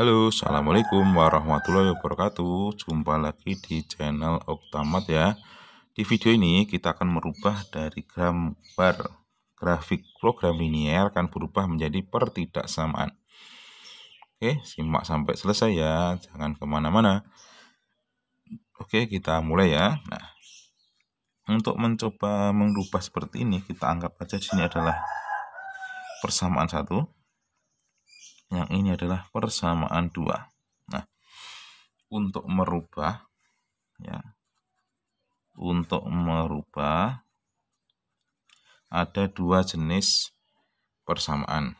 Halo, Assalamualaikum warahmatullahi wabarakatuh Jumpa lagi di channel Oktamat ya Di video ini kita akan merubah dari gambar grafik program linear akan berubah menjadi pertidaksamaan Oke, simak sampai selesai ya, jangan kemana-mana Oke, kita mulai ya Nah, untuk mencoba mengubah seperti ini kita anggap aja sini adalah persamaan satu yang nah, ini adalah persamaan dua. Nah, untuk merubah ya untuk merubah ada dua jenis persamaan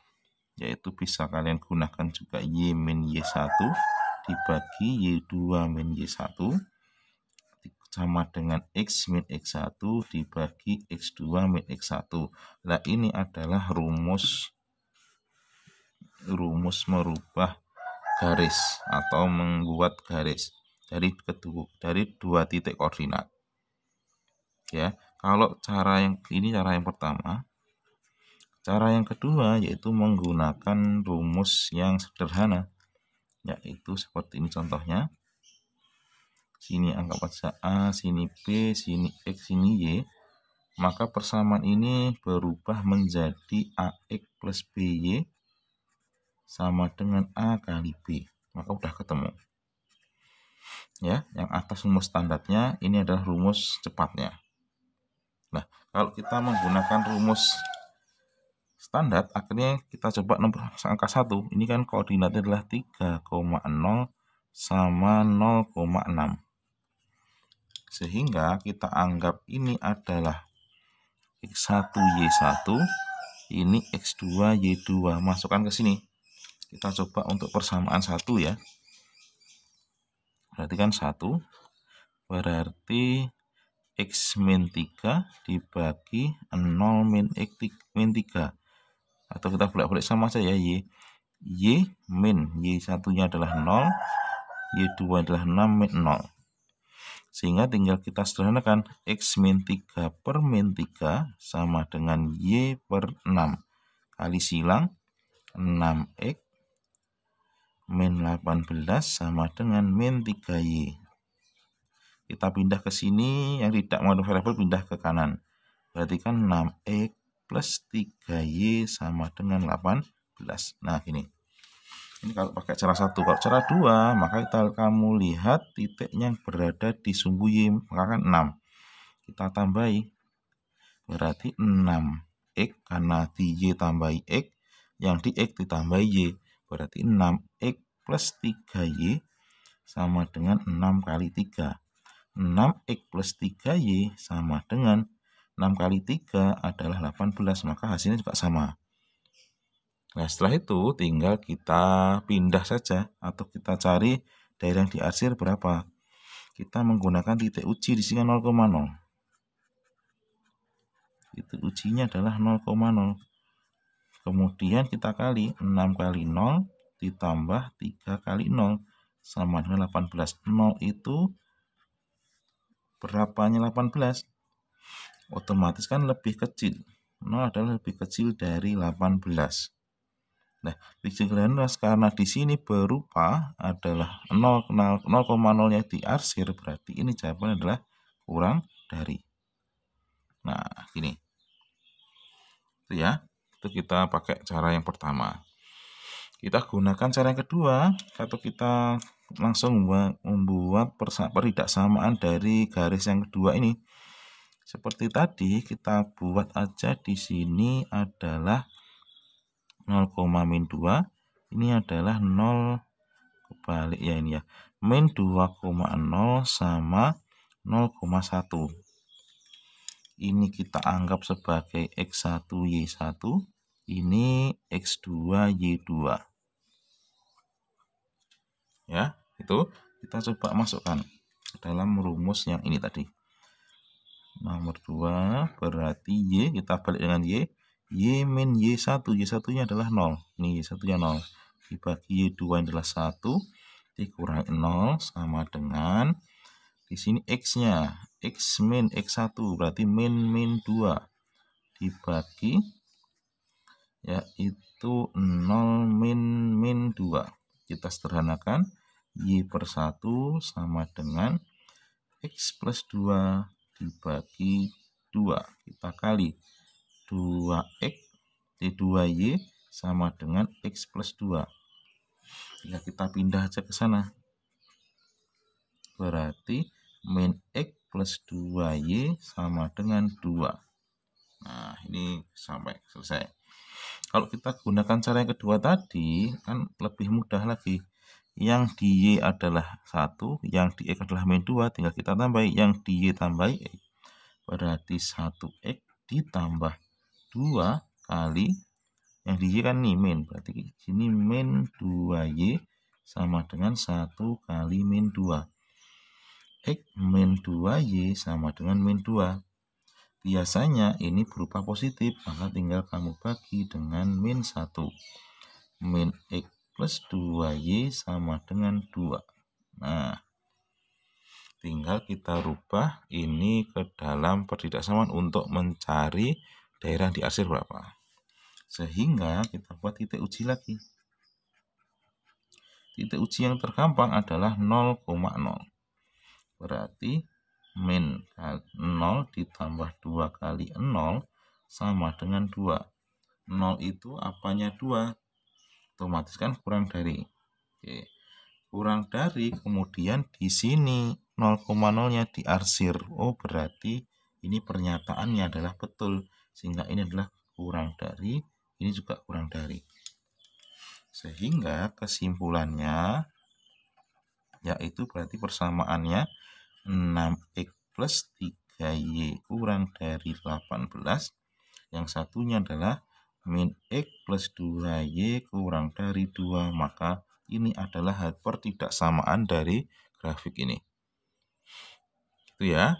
yaitu bisa kalian gunakan juga Y min Y1 dibagi Y2 min Y1 sama dengan X min X1 dibagi X2 min X1 nah ini adalah rumus rumus merubah garis atau membuat garis dari kedua dari dua titik koordinat. Ya, kalau cara yang ini cara yang pertama. Cara yang kedua yaitu menggunakan rumus yang sederhana yaitu seperti ini contohnya. Sini angka pada A, sini B, sini X, sini Y. Maka persamaan ini berubah menjadi AX plus BY sama dengan A kali B. Maka udah ketemu. Ya, yang atas rumus standarnya ini adalah rumus cepatnya. Nah, kalau kita menggunakan rumus standar, akhirnya kita coba nomor angka 1. Ini kan koordinatnya adalah 3,0 sama 0,6. Sehingga kita anggap ini adalah X1, Y1, ini X2, Y2. Masukkan ke sini kita coba untuk persamaan satu ya berarti kan satu berarti x min 3 dibagi 0 min x min 3 atau kita bolak-balik sama saja ya y y min y satunya adalah 0 y 2 adalah 6 min 0 sehingga tinggal kita sederhanakan x min 3 per min 3 sama dengan y per 6 kali silang 6x min 18 sama dengan min 3y. Kita pindah ke sini, yang tidak mengandung variable pindah ke kanan. Berarti kan 6x plus 3y sama dengan 18. Nah, ini. Ini kalau pakai cara satu, kalau cara dua, maka kita kamu lihat titik yang berada di sumbu y, maka kan 6. Kita tambahi. Berarti 6 x karena di y tambah x, yang di x ditambah y Berarti 6X plus 3Y sama dengan 6 kali 3. 6X plus 3Y sama dengan 6 kali 3 adalah 18, maka hasilnya juga sama. Nah, setelah itu tinggal kita pindah saja atau kita cari daerah yang diarsir berapa. Kita menggunakan titik uji di sini 0,0. Kan titik ujinya adalah 0,0. Kemudian kita kali 6 kali 0 ditambah 3 kali 0 sama dengan 18. 0 itu berapanya 18? Otomatis kan lebih kecil. 0 adalah lebih kecil dari 18. Nah, fixing clearance karena di sini berupa adalah 0, 0,0 nya diarsir berarti ini jawaban adalah kurang dari. Nah, gini. Itu ya itu kita pakai cara yang pertama kita gunakan cara yang kedua atau kita langsung membuat peridaksamaan dari garis yang kedua ini seperti tadi kita buat aja di sini adalah 0, min 2 ini adalah 0 kebalik ya ini ya min 2,0 sama 0,1 ini kita anggap sebagai X1, Y1 ini X2, Y2. Ya, itu kita coba masukkan dalam rumus yang ini tadi. Nomor 2 berarti Y, kita balik dengan Y. Y min Y1, Y1-nya adalah 0. Ini Y1-nya 0. Dibagi Y2 adalah 1, dikurangi 0 sama dengan di sini X-nya. X min X1 berarti min min 2. Dibagi yaitu 0 min min 2 kita sederhanakan Y per 1 sama dengan X plus 2 dibagi 2 kita kali 2X D2Y sama dengan X plus 2 ya kita pindah aja ke sana berarti min X plus 2Y sama dengan 2 nah ini sampai selesai kalau kita gunakan cara yang kedua tadi kan lebih mudah lagi yang di Y adalah satu yang di X adalah min 2 tinggal kita tambah yang di Y tambah X berarti 1X ditambah 2 kali yang di Y kan nih min berarti sini min 2Y sama dengan 1 kali min 2 X min 2Y sama dengan min 2 Biasanya ini berupa positif, maka tinggal kamu bagi dengan min 1. Min X plus 2Y sama dengan 2. Nah, tinggal kita rubah ini ke dalam pertidaksamaan untuk mencari daerah di arsir berapa. Sehingga kita buat titik uji lagi. Titik uji yang tergampang adalah 0,0. Berarti min 0 eh, ditambah 2 kali 0 sama dengan 2. 0 itu apanya 2? Otomatis kan kurang dari. Oke. Kurang dari kemudian di sini 0,0-nya diarsir. Oh, berarti ini pernyataannya adalah betul. Sehingga ini adalah kurang dari, ini juga kurang dari. Sehingga kesimpulannya yaitu berarti persamaannya 6X plus 3Y kurang dari 18. Yang satunya adalah min X plus 2Y kurang dari 2. Maka ini adalah hal pertidaksamaan dari grafik ini. Itu ya.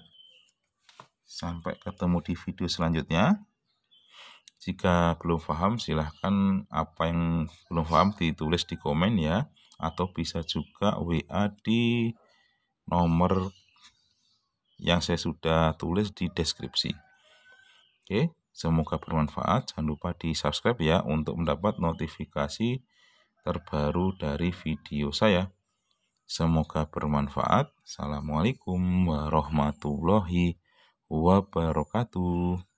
Sampai ketemu di video selanjutnya. Jika belum paham, silahkan apa yang belum paham ditulis di komen ya. Atau bisa juga WA di nomor yang saya sudah tulis di deskripsi. Oke, semoga bermanfaat. Jangan lupa di subscribe ya untuk mendapat notifikasi terbaru dari video saya. Semoga bermanfaat. Assalamualaikum warahmatullahi wabarakatuh.